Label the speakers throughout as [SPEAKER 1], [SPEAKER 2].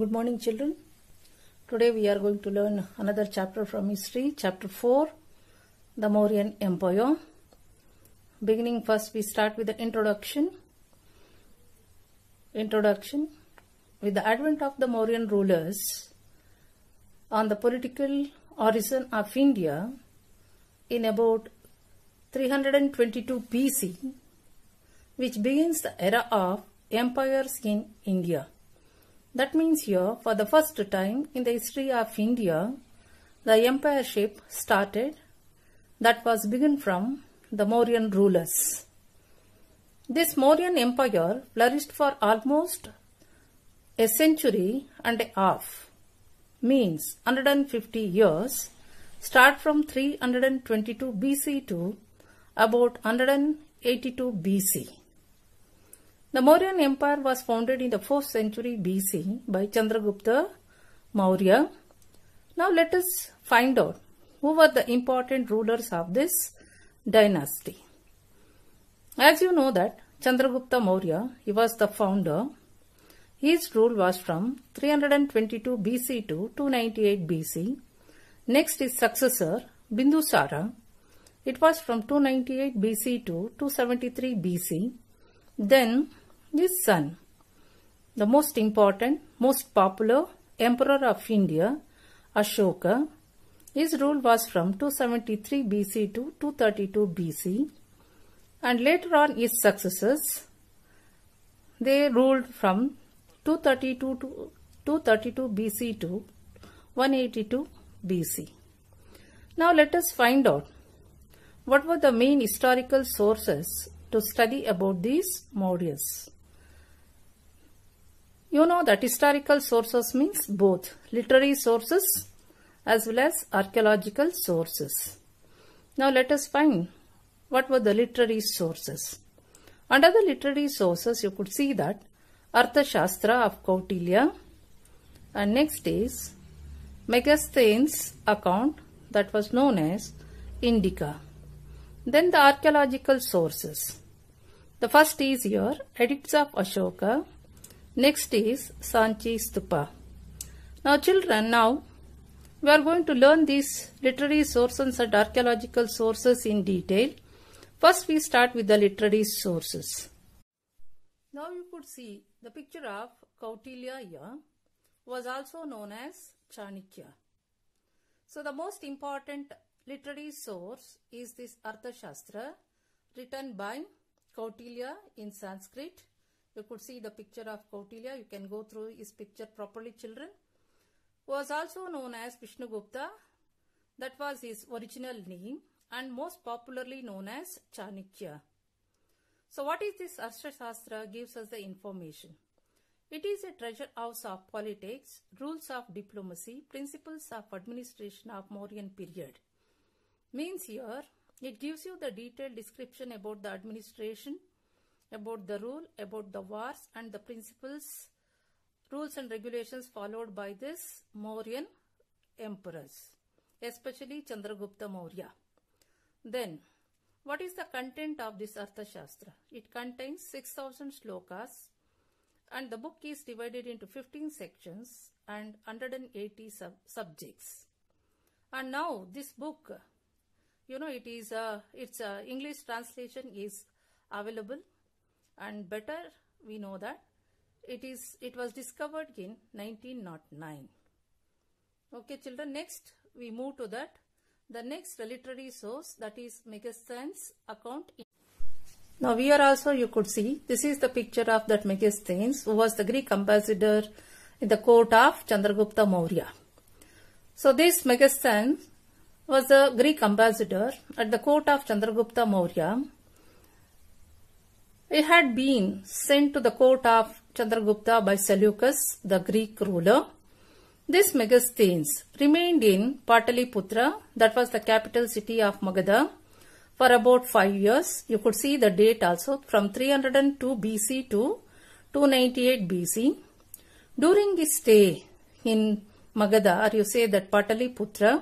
[SPEAKER 1] Good morning children. Today we are going to learn another chapter from history, chapter 4, the Mauryan Empire. Beginning first we start with the introduction. Introduction. With the advent of the Mauryan rulers on the political origin of India in about 322 BC, which begins the era of empires in India that means here, for the first time in the history of India, the empireship started that was begun from the Mauryan rulers. This Mauryan empire flourished for almost a century and a half, means 150 years, start from 322 BC to about 182 BC. The Mauryan Empire was founded in the 4th century BC by Chandragupta Maurya. Now let us find out who were the important rulers of this dynasty. As you know that Chandragupta Maurya, he was the founder. His rule was from 322 BC to 298 BC. Next his successor Bindusara. It was from 298 BC to 273 BC. Then this son, the most important, most popular emperor of India, Ashoka, his rule was from 273 BC to 232 BC and later on his successors, they ruled from 232 to 232 BC to 182 BC. Now let us find out what were the main historical sources to study about these Mauryas. You know that historical sources means both literary sources as well as archaeological sources. Now let us find what were the literary sources. Under the literary sources you could see that Arthashastra of Kautilya and next is Megasthenes account that was known as Indica. Then the archaeological sources. The first is your Edicts of Ashoka Next is Sanchi Stupa. Now children, now we are going to learn these literary sources and archaeological sources in detail. First we start with the literary sources. Now you could see the picture of Kautilya here was also known as Chanakya. So the most important literary source is this Arthashastra written by Kautilya in Sanskrit you could see the picture of Kautilya. You can go through his picture properly, children. Was also known as Vishnu Gupta. That was his original name and most popularly known as Chanakya. So what is this Arshashastra gives us the information. It is a treasure house of politics, rules of diplomacy, principles of administration of Mauryan period. Means here, it gives you the detailed description about the administration, about the rule, about the wars and the principles, rules and regulations followed by this Mauryan emperors, especially Chandragupta Maurya. Then, what is the content of this Arthashastra? It contains 6000 slokas and the book is divided into 15 sections and 180 sub subjects. And now this book, you know, it is a, its a English translation is available and better we know that it is it was discovered in 1909 okay children next we move to that the next literary source that is Megasthenes account now here also you could see this is the picture of that Megasthenes who was the Greek ambassador in the court of Chandragupta Maurya so this Megasthenes was a Greek ambassador at the court of Chandragupta Maurya it had been sent to the court of Chandragupta by Seleucus, the Greek ruler. This Megasthenes remained in Pataliputra, that was the capital city of Magadha, for about 5 years. You could see the date also from 302 BC to 298 BC. During his stay in Magadha, or you say that Pataliputra,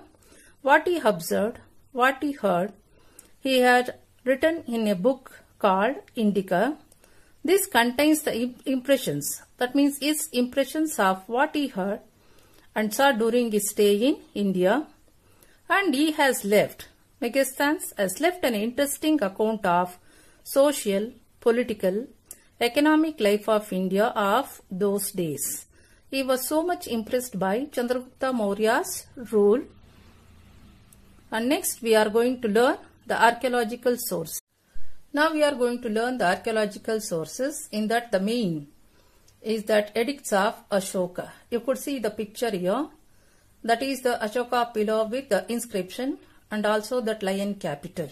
[SPEAKER 1] what he observed, what he heard, he had written in a book called indica. This contains the impressions. That means his impressions of what he heard and saw during his stay in India. And he has left. Megasthans has left an interesting account of social, political, economic life of India of those days. He was so much impressed by Chandragupta Maurya's rule. And next we are going to learn the archaeological source. Now we are going to learn the archaeological sources in that the main is that edicts of Ashoka. You could see the picture here. That is the Ashoka pillar with the inscription and also that lion capital.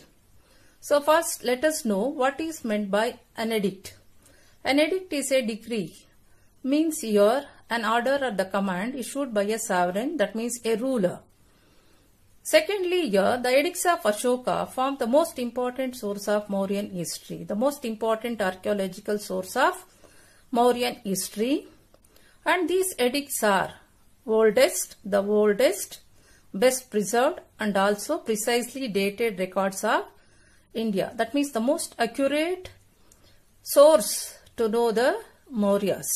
[SPEAKER 1] So first let us know what is meant by an edict. An edict is a decree means here an order or the command issued by a sovereign that means a ruler Secondly, here the edicts of Ashoka form the most important source of Mauryan history, the most important archaeological source of Mauryan history. And these edicts are oldest, the oldest, best preserved and also precisely dated records of India. That means the most accurate source to know the Mauryas.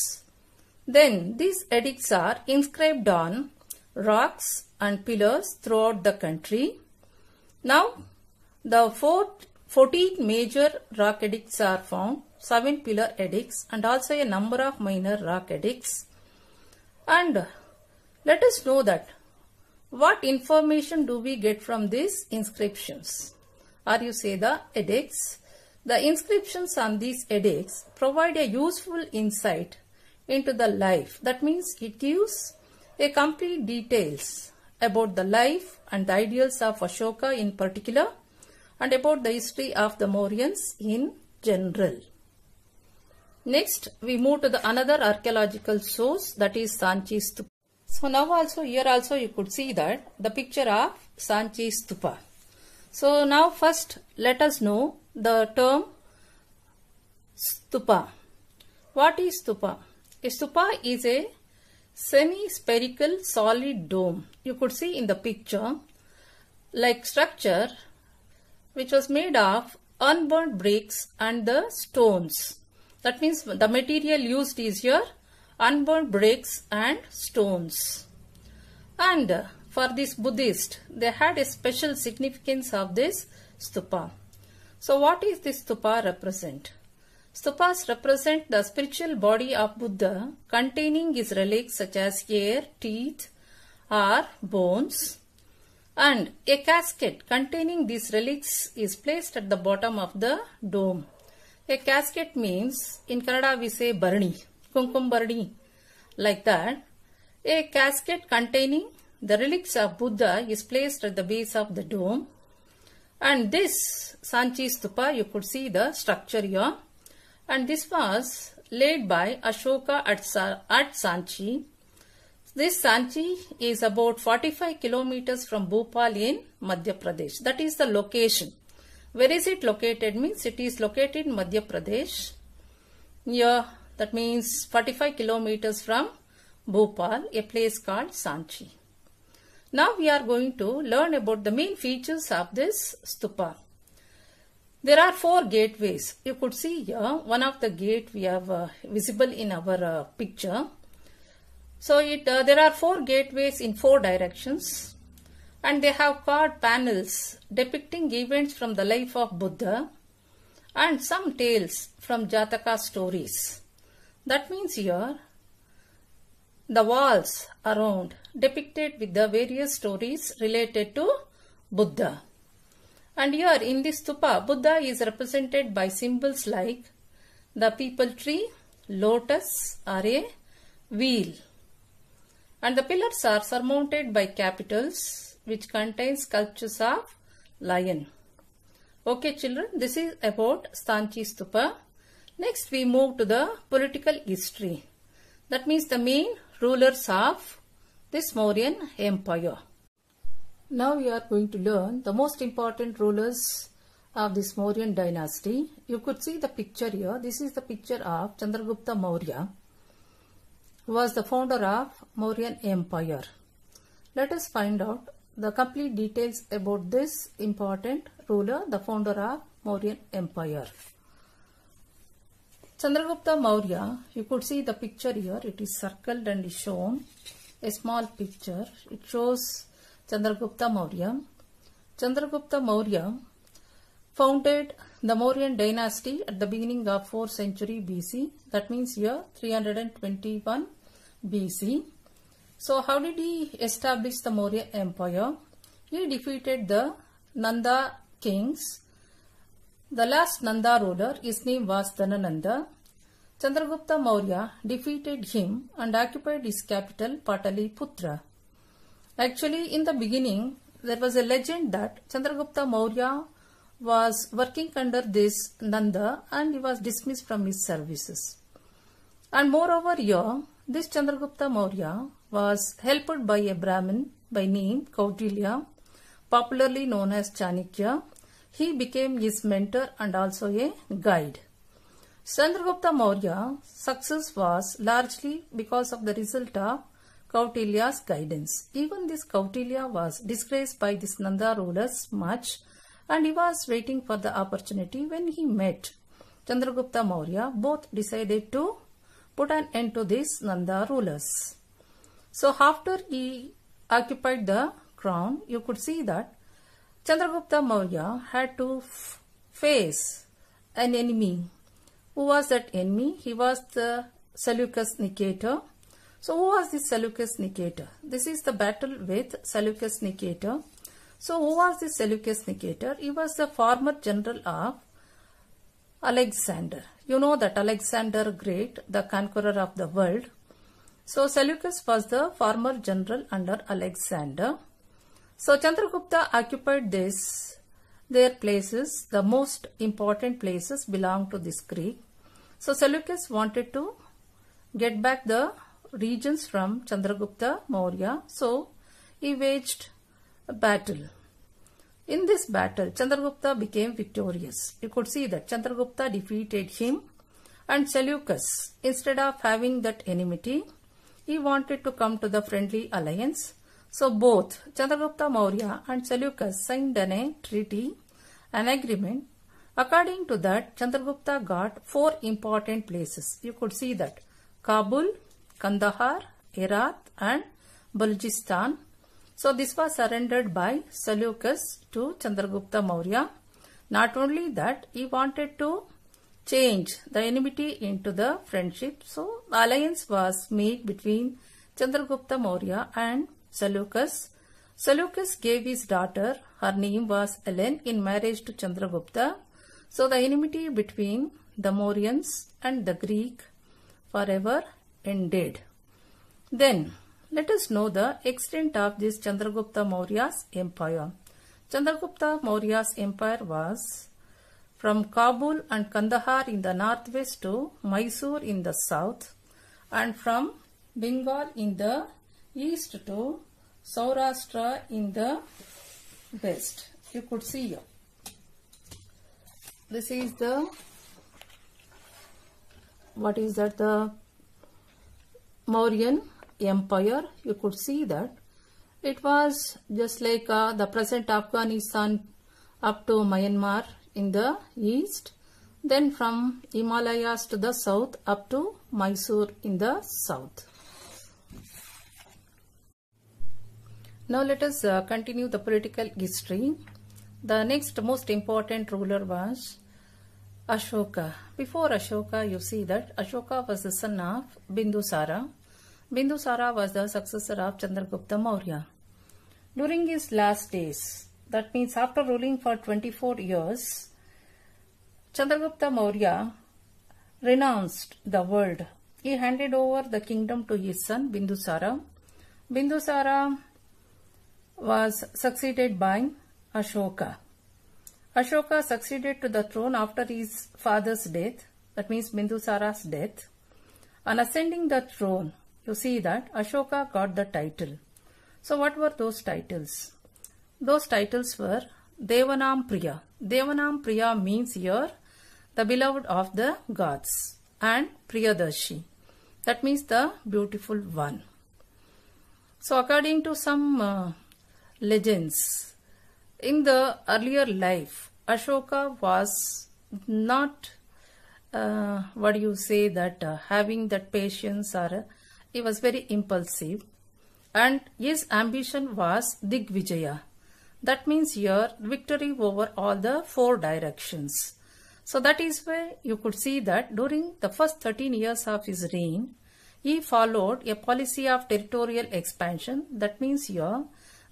[SPEAKER 1] Then these edicts are inscribed on rocks, and pillars throughout the country. Now, the fourth, 14 major rock edicts are found, 7 pillar edicts and also a number of minor rock edicts. And let us know that what information do we get from these inscriptions or you say the edicts. The inscriptions on these edicts provide a useful insight into the life. That means it gives a complete details about the life and the ideals of Ashoka in particular and about the history of the Mauryans in general. Next, we move to the another archaeological source that is Sanchi Stupa. So now also here also you could see that the picture of Sanchi Stupa. So now first let us know the term Stupa. What is Stupa? A stupa is a semi-spherical solid dome you could see in the picture like structure which was made of unburnt bricks and the stones. That means the material used is here unburnt bricks and stones. And for this Buddhist, they had a special significance of this stupa. So what is this stupa represent? Stupas represent the spiritual body of Buddha containing his relics such as hair, teeth or bones and a casket containing these relics is placed at the bottom of the dome. A casket means in Kannada we say barani', kumkum like that. A casket containing the relics of Buddha is placed at the base of the dome and this Sanchi stupa you could see the structure here and this was laid by Ashoka at, at Sanchi. This Sanchi is about 45 kilometers from Bhopal in Madhya Pradesh. That is the location. Where is it located means it is located in Madhya Pradesh. Yeah, that means 45 kilometers from Bhopal, a place called Sanchi. Now we are going to learn about the main features of this stupa. There are four gateways. You could see here one of the gate we have uh, visible in our uh, picture. So it uh, there are four gateways in four directions and they have card panels depicting events from the life of Buddha and some tales from Jataka stories. That means here the walls around depicted with the various stories related to Buddha. And here in this stupa, Buddha is represented by symbols like the people tree, lotus, or a wheel. And the pillars are surmounted by capitals which contain sculptures of lion. Okay children, this is about Stanchi Stupa. Next we move to the political history. That means the main rulers of this Mauryan Empire. Now we are going to learn the most important rulers of this Mauryan dynasty. You could see the picture here. This is the picture of Chandragupta Maurya who was the founder of Mauryan Empire. Let us find out the complete details about this important ruler, the founder of Mauryan Empire. Chandragupta Maurya, you could see the picture here. It is circled and is shown. A small picture. It shows Chandragupta Maurya. Chandragupta Maurya founded the Mauryan dynasty at the beginning of 4th century BC. That means year 321 BC. So how did he establish the Maurya Empire? He defeated the Nanda kings. The last Nanda ruler, his name was Dhanananda. Chandragupta Maurya defeated him and occupied his capital Pataliputra. Actually, in the beginning, there was a legend that Chandragupta Maurya was working under this Nanda and he was dismissed from his services. And moreover here, this Chandragupta Maurya was helped by a Brahmin by name Kautilya, popularly known as Chanakya. He became his mentor and also a guide. Chandragupta Maurya's success was largely because of the result of Kautilya's guidance. Even this Kautilya was disgraced by this Nanda rulers much and he was waiting for the opportunity when he met Chandragupta Maurya. Both decided to put an end to these Nanda rulers. So after he occupied the crown, you could see that Chandragupta Maurya had to face an enemy. Who was that enemy? He was the Seleucus Nicator so who was this Seleucus Nicator? This is the battle with Seleucus Nicator. So who was this Seleucus Nicator? He was the former general of Alexander. You know that Alexander Great, the conqueror of the world. So Seleucus was the former general under Alexander. So Chandragupta occupied this, their places, the most important places belong to this Greek. So Seleucus wanted to get back the regions from Chandragupta Maurya. So he waged a battle. In this battle, Chandragupta became victorious. You could see that Chandragupta defeated him and Seleucus, instead of having that enmity, he wanted to come to the friendly alliance. So both Chandragupta Maurya and Seleucus signed a treaty, an agreement. According to that, Chandragupta got four important places. You could see that Kabul, Kandahar, Herat and Baljistan. So this was surrendered by Seleucus to Chandragupta Maurya. Not only that, he wanted to change the enmity into the friendship. So the alliance was made between Chandragupta Maurya and Seleucus. Seleucus gave his daughter, her name was Ellen, in marriage to Chandragupta. So the enmity between the Mauryans and the Greek forever ended. Then let us know the extent of this Chandragupta Maurya's empire. Chandragupta Maurya's empire was from Kabul and Kandahar in the northwest to Mysore in the south and from Bengal in the east to Saurashtra in the west. You could see here. This is the, what is that the Mauryan Empire, you could see that it was just like uh, the present Afghanistan up to Myanmar in the east, then from Himalayas to the south up to Mysore in the south. Now let us uh, continue the political history. The next most important ruler was Ashoka. Before Ashoka, you see that Ashoka was the son of Bindusara. Bindusara was the successor of Chandragupta Maurya. During his last days, that means after ruling for 24 years, Chandragupta Maurya renounced the world. He handed over the kingdom to his son Bindusara. Bindusara was succeeded by Ashoka. Ashoka succeeded to the throne after his father's death, that means Bindusara's death. On ascending the throne, you see that Ashoka got the title. So what were those titles? Those titles were Devanam Priya. Devanam Priya means here the beloved of the gods and Priyadarshi. That means the beautiful one. So according to some uh, legends, in the earlier life, Ashoka was not, uh, what do you say, that uh, having that patience or uh, he was very impulsive and his ambition was Digvijaya. That means your victory over all the four directions. So that is why you could see that during the first 13 years of his reign, he followed a policy of territorial expansion. That means your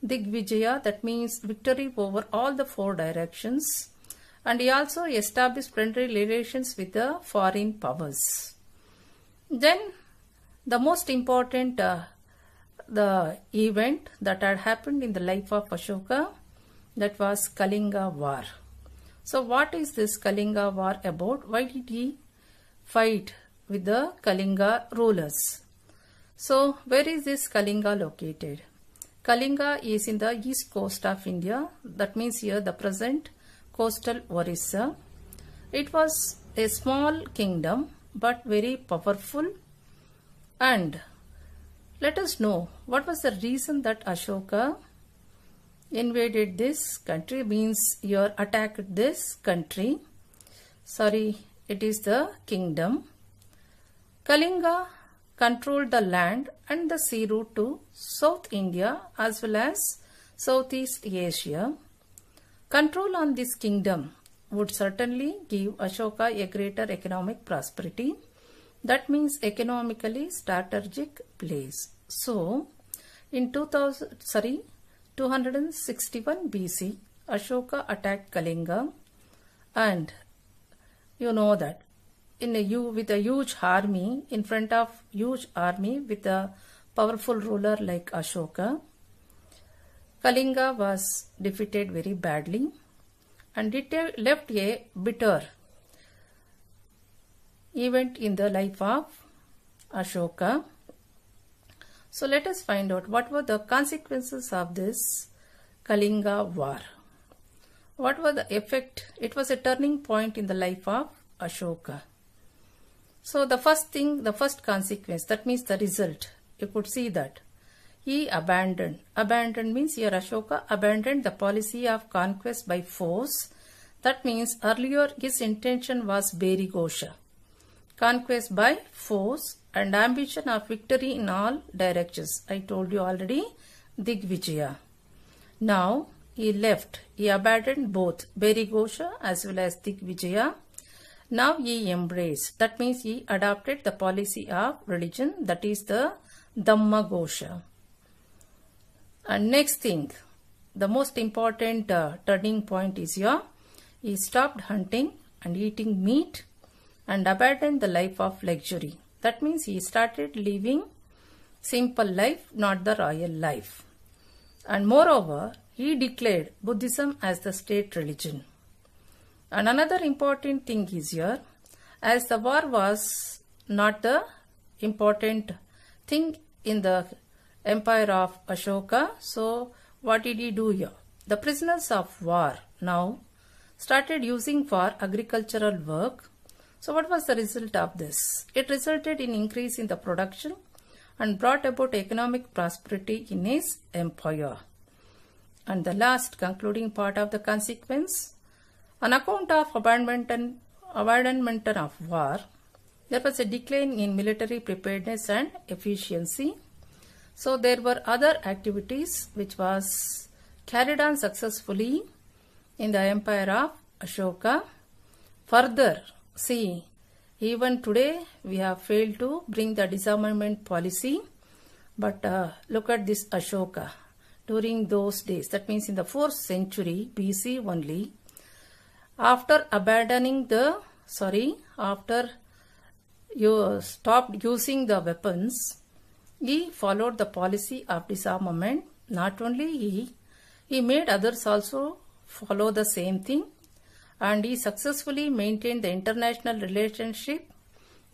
[SPEAKER 1] Digvijaya that means victory over all the four directions and he also established friendly relations with the foreign powers. Then the most important uh, the event that had happened in the life of Ashoka that was Kalinga War. So what is this Kalinga War about? Why did he fight with the Kalinga rulers? So where is this Kalinga located? Kalinga is in the east coast of India. That means here the present coastal Orissa. It was a small kingdom but very powerful. And let us know what was the reason that Ashoka invaded this country means your attacked this country. Sorry, it is the kingdom. Kalinga controlled the land and the sea route to South India as well as Southeast Asia. Control on this kingdom would certainly give Ashoka a greater economic prosperity. That means economically strategic place. So, in 2000, sorry, 261 BC, Ashoka attacked Kalinga and you know that in with a huge army in front of huge army with a powerful ruler like Ashoka. Kalinga was defeated very badly and it left a bitter event in the life of Ashoka. So let us find out what were the consequences of this Kalinga war. What were the effect? It was a turning point in the life of Ashoka. So the first thing, the first consequence, that means the result. You could see that. He abandoned. Abandoned means here Ashoka abandoned the policy of conquest by force. That means earlier his intention was Berigosha. Conquest by force and ambition of victory in all directions. I told you already, Digvijaya. Now, he left. He abandoned both Berigosha as well as Digvijaya. Now he embraced, that means he adopted the policy of religion, that is the Dhamma Gosha. And next thing, the most important uh, turning point is here, he stopped hunting and eating meat and abandoned the life of luxury. That means he started living simple life, not the royal life. And moreover, he declared Buddhism as the state religion. And another important thing is here, as the war was not the important thing in the empire of Ashoka, so what did he do here? The prisoners of war now started using for agricultural work. So what was the result of this? It resulted in increase in the production and brought about economic prosperity in his empire. And the last concluding part of the consequence, on account of abandonment, abandonment of war, there was a decline in military preparedness and efficiency. So there were other activities which was carried on successfully in the empire of Ashoka. Further, see, even today we have failed to bring the disarmament policy. But uh, look at this Ashoka during those days. That means in the 4th century BC only, after abandoning the sorry after you stopped using the weapons he followed the policy of disarmament not only he he made others also follow the same thing and he successfully maintained the international relationship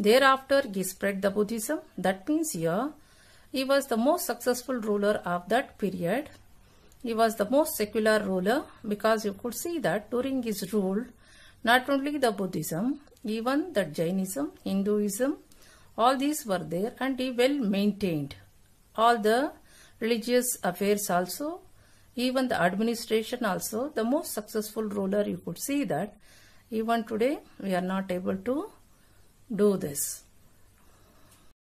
[SPEAKER 1] thereafter he spread the buddhism that means here he was the most successful ruler of that period he was the most secular ruler because you could see that during his rule, not only the Buddhism, even the Jainism, Hinduism, all these were there and he well maintained all the religious affairs also, even the administration also, the most successful ruler you could see that even today we are not able to do this.